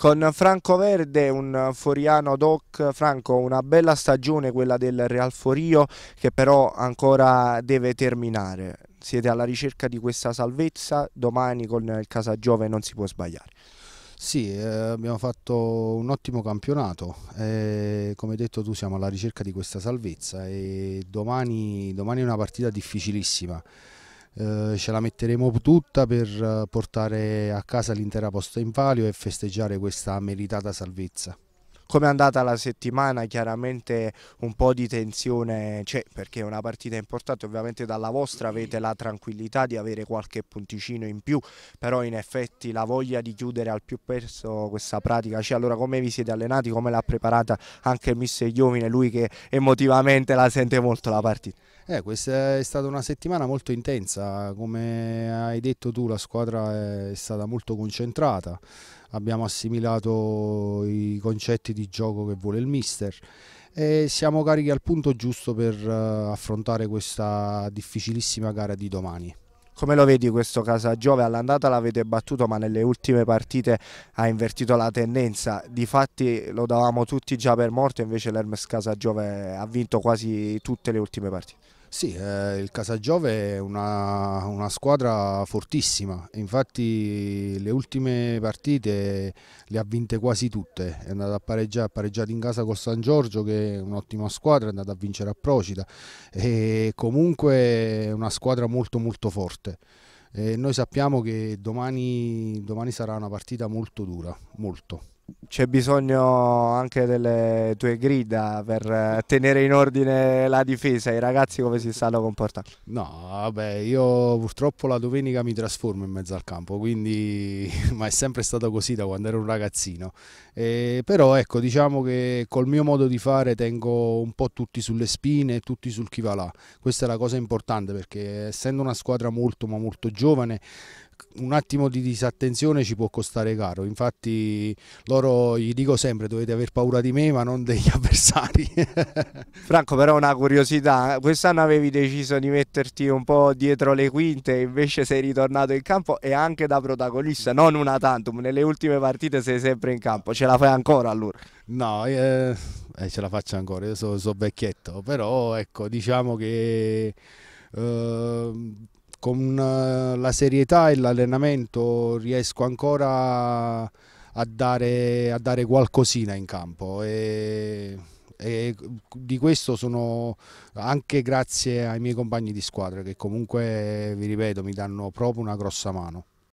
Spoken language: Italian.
Con Franco Verde, un foriano doc, Franco, una bella stagione quella del Real Forio che però ancora deve terminare. Siete alla ricerca di questa salvezza, domani con il Casagiove non si può sbagliare. Sì, eh, abbiamo fatto un ottimo campionato, eh, come detto tu siamo alla ricerca di questa salvezza e domani, domani è una partita difficilissima. Eh, ce la metteremo tutta per eh, portare a casa l'intera posta in palio e festeggiare questa meritata salvezza. Come è andata la settimana? Chiaramente un po' di tensione c'è perché è una partita importante, ovviamente dalla vostra avete la tranquillità di avere qualche punticino in più, però in effetti la voglia di chiudere al più presto questa pratica c'è. Allora come vi siete allenati, come l'ha preparata anche il mister Iovine, lui che emotivamente la sente molto la partita? Eh, questa è stata una settimana molto intensa, come hai detto tu la squadra è stata molto concentrata, abbiamo assimilato i concetti di gioco che vuole il mister e siamo carichi al punto giusto per eh, affrontare questa difficilissima gara di domani. Come lo vedi questo Casagiove? All'andata l'avete battuto ma nelle ultime partite ha invertito la tendenza. Difatti lo davamo tutti già per morto invece l'Hermes Casagiove ha vinto quasi tutte le ultime partite. Sì, eh, il Casagiove è una, una, squadra fortissima, infatti le ultime partite le ha vinte quasi tutte, è andata a pareggiare, pareggiare in casa con San Giorgio che è un'ottima squadra, è andata a vincere a Procida e comunque è una squadra molto molto forte. E noi sappiamo che domani, domani sarà una partita molto dura, molto c'è bisogno anche delle tue grida per eh, tenere in ordine la difesa, i ragazzi come si stanno comportando? No, vabbè, io purtroppo la domenica mi trasformo in mezzo al campo, quindi ma è sempre stato così da quando ero un ragazzino. Eh, però ecco, diciamo che col mio modo di fare tengo un po' tutti sulle spine e tutti sul chi va là. Questa è la cosa importante perché essendo una squadra molto ma molto giovane un attimo di disattenzione ci può costare caro. Infatti loro gli dico sempre dovete aver paura di me ma non degli avversari. Franco però una curiosità, quest'anno avevi deciso di metterti un po' dietro le quinte invece sei ritornato in campo e anche da protagonista, non una tantum, nelle ultime partite sei sempre in campo, ce la fai ancora allora? No, eh, eh, ce la faccio ancora, io sono so vecchietto, però ecco diciamo che... Eh, con eh, la serietà e l'allenamento riesco ancora a dare, a dare qualcosina in campo e, e, di questo sono anche grazie ai miei compagni di squadra che comunque vi ripeto mi danno proprio una grossa mano.